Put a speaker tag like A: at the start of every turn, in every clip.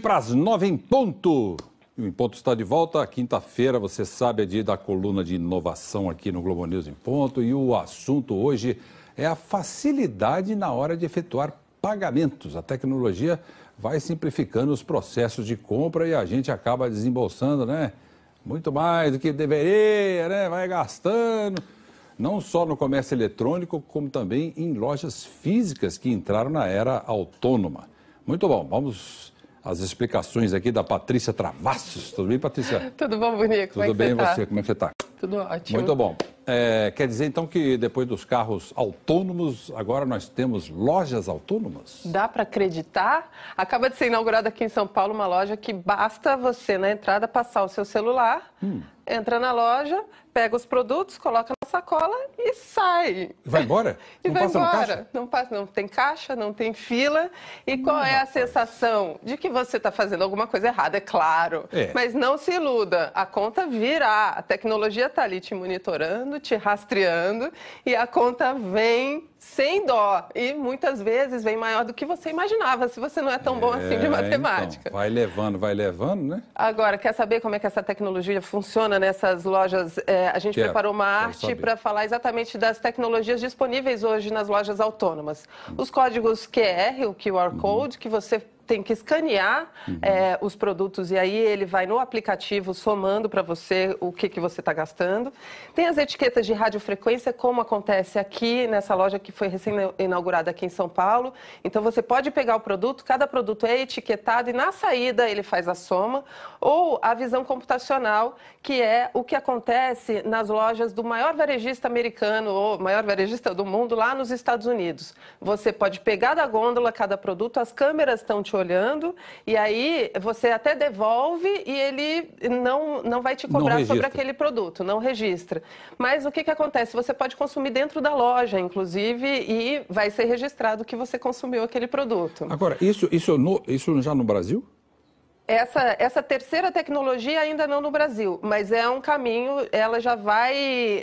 A: para as nove em ponto. E o Em Ponto está de volta. Quinta-feira, você sabe, é dia da coluna de inovação aqui no Globo News em Ponto. E o assunto hoje é a facilidade na hora de efetuar pagamentos. A tecnologia vai simplificando os processos de compra e a gente acaba desembolsando, né? Muito mais do que deveria, né? Vai gastando. Não só no comércio eletrônico, como também em lojas físicas que entraram na era autônoma. Muito bom, vamos as explicações aqui da Patrícia Travassos. Tudo bem, Patrícia?
B: Tudo bom, Bonico? Tudo como é bem, você, tá? você? Como é que você está? Tudo ótimo. Muito bom.
A: É, quer dizer então que depois dos carros autônomos, agora nós temos lojas autônomas?
B: Dá para acreditar? Acaba de ser inaugurada aqui em São Paulo uma loja que basta você na entrada passar o seu celular, hum. entra na loja, pega os produtos, coloca na sacola e sai.
A: Vai embora? e não vai passa embora. No caixa?
B: Não passa, não tem caixa, não tem fila. E hum, qual é a sensação de que você está fazendo alguma coisa errada? É claro. É. Mas não se iluda, a conta virá. A tecnologia está ali te monitorando te rastreando, e a conta vem sem dó. E muitas vezes vem maior do que você imaginava, se você não é tão bom assim de é, matemática.
A: Então, vai levando, vai levando, né?
B: Agora, quer saber como é que essa tecnologia funciona nessas lojas? É, a gente quero, preparou uma arte para falar exatamente das tecnologias disponíveis hoje nas lojas autônomas. Os códigos QR, o QR uhum. Code, que você tem que escanear uhum. é, os produtos e aí ele vai no aplicativo somando para você o que, que você está gastando. Tem as etiquetas de radiofrequência, como acontece aqui nessa loja que foi recém-inaugurada aqui em São Paulo. Então você pode pegar o produto, cada produto é etiquetado e na saída ele faz a soma. Ou a visão computacional, que é o que acontece nas lojas do maior varejista americano ou maior varejista do mundo lá nos Estados Unidos. Você pode pegar da gôndola cada produto, as câmeras estão te olhando, e aí você até devolve e ele não, não vai te cobrar sobre aquele produto, não registra. Mas o que, que acontece? Você pode consumir dentro da loja, inclusive, e vai ser registrado que você consumiu aquele produto. Agora,
A: isso, isso, no, isso já no Brasil?
B: Essa, essa terceira tecnologia ainda não no Brasil, mas é um caminho, ela já vai.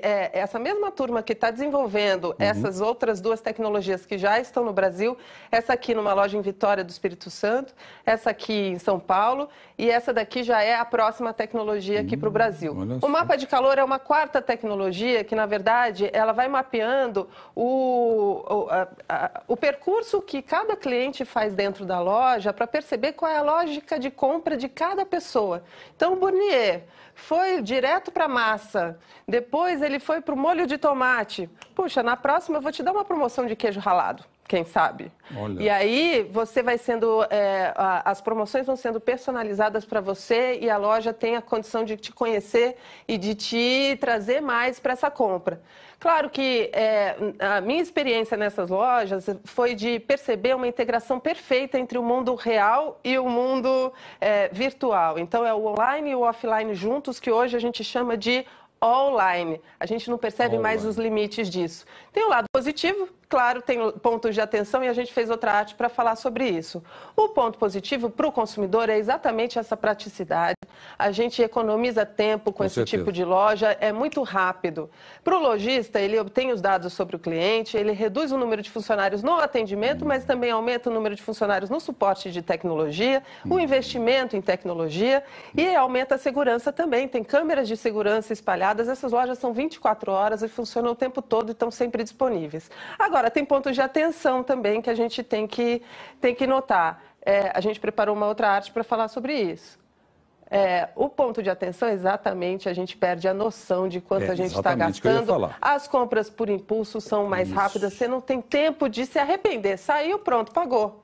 B: É, essa mesma turma que está desenvolvendo uhum. essas outras duas tecnologias que já estão no Brasil, essa aqui numa loja em Vitória do Espírito Santo, essa aqui em São Paulo, e essa daqui já é a próxima tecnologia aqui uhum. para o Brasil. O mapa de calor é uma quarta tecnologia que, na verdade, ela vai mapeando o, o, a, a, o percurso que cada cliente faz dentro da loja para perceber qual é a lógica de compra compra de cada pessoa. Então, o Burnier foi direto para a massa, depois ele foi para o molho de tomate. Puxa, na próxima eu vou te dar uma promoção de queijo ralado quem sabe. Olha. E aí você vai sendo, é, as promoções vão sendo personalizadas para você e a loja tem a condição de te conhecer e de te trazer mais para essa compra. Claro que é, a minha experiência nessas lojas foi de perceber uma integração perfeita entre o mundo real e o mundo é, virtual. Então é o online e o offline juntos que hoje a gente chama de online. A gente não percebe online. mais os limites disso. Tem o lado positivo, claro, tem pontos de atenção e a gente fez outra arte para falar sobre isso. O ponto positivo para o consumidor é exatamente essa praticidade. A gente economiza tempo com, com esse certeza. tipo de loja, é muito rápido. Para o lojista, ele obtém os dados sobre o cliente, ele reduz o número de funcionários no atendimento, hum. mas também aumenta o número de funcionários no suporte de tecnologia, hum. o investimento em tecnologia hum. e aumenta a segurança também. Tem câmeras de segurança espalhadas, essas lojas são 24 horas e funcionam o tempo todo e estão sempre disponíveis. Agora, tem pontos de atenção também que a gente tem que, tem que notar. É, a gente preparou uma outra arte para falar sobre isso. É, o ponto de atenção, exatamente, a gente perde a noção de quanto é, a gente está gastando. As compras por impulso são mais isso. rápidas, você não tem tempo de se arrepender. Saiu, pronto, pagou.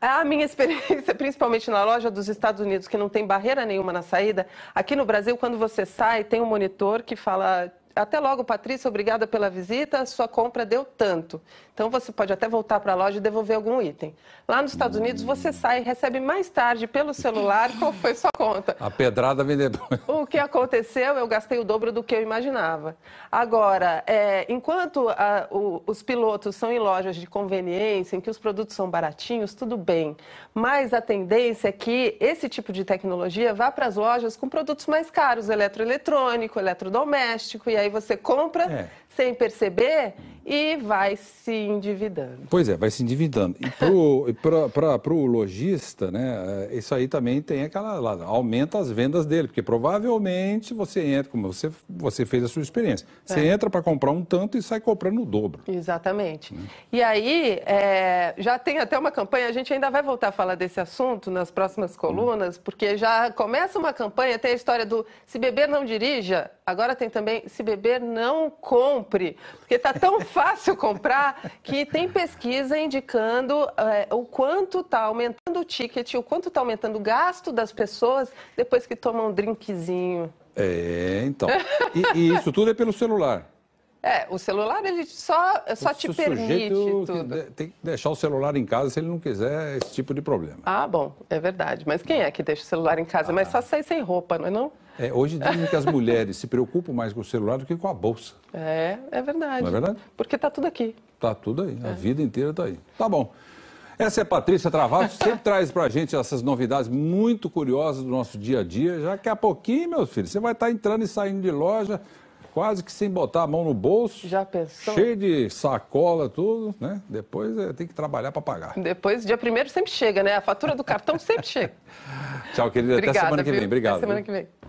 B: A minha experiência, principalmente na loja dos Estados Unidos, que não tem barreira nenhuma na saída, aqui no Brasil, quando você sai, tem um monitor que fala até logo, Patrícia, obrigada pela visita, sua compra deu tanto. Então você pode até voltar para a loja e devolver algum item. Lá nos Estados Unidos você sai e recebe mais tarde pelo celular qual foi sua conta.
A: A pedrada vem
B: O que aconteceu, eu gastei o dobro do que eu imaginava. Agora, é, enquanto a, o, os pilotos são em lojas de conveniência, em que os produtos são baratinhos, tudo bem. Mas a tendência é que esse tipo de tecnologia vá para as lojas com produtos mais caros, eletroeletrônico, eletrodoméstico e aí você compra é. sem perceber e vai se endividando.
A: Pois é, vai se endividando. E para o lojista, né, é, isso aí também tem aquela. Lá, aumenta as vendas dele, porque provavelmente você entra, como você, você fez a sua experiência, você é. entra para comprar um tanto e sai comprando o dobro. Exatamente. Né?
B: E aí, é, já tem até uma campanha, a gente ainda vai voltar a falar desse assunto nas próximas hum. colunas, hum. porque já começa uma campanha, tem a história do se beber não dirija, agora tem também se beber não compre, porque está tão fácil comprar, que tem pesquisa indicando é, o quanto está aumentando o ticket, o quanto está aumentando o gasto das pessoas depois que tomam um drinkzinho.
A: É, então. E, e isso tudo é pelo celular.
B: É, o celular ele só, só o te permite
A: tudo. Tem que deixar o celular em casa se ele não quiser esse tipo de problema.
B: Ah, bom, é verdade. Mas quem é que deixa o celular em casa? É ah. Mas só sai sem roupa, não é não?
A: É, hoje dizem que as mulheres se preocupam mais com o celular do que com a bolsa.
B: É, é verdade. Não é verdade? Porque está
A: tudo aqui. Está tudo aí, é. a vida inteira está aí. Tá bom. Essa é a Patrícia Travassos, sempre traz para a gente essas novidades muito curiosas do nosso dia a dia. Já que a pouquinho, meus filhos, você vai estar tá entrando e saindo de loja, quase que sem botar a mão no bolso. Já pensou? Cheio de sacola, tudo, né? Depois é, tem que trabalhar para pagar.
B: Depois, dia primeiro sempre chega, né? A fatura do cartão sempre chega.
A: Tchau, querida. Obrigada, até semana que vem. Obrigado. Até semana
B: que vem.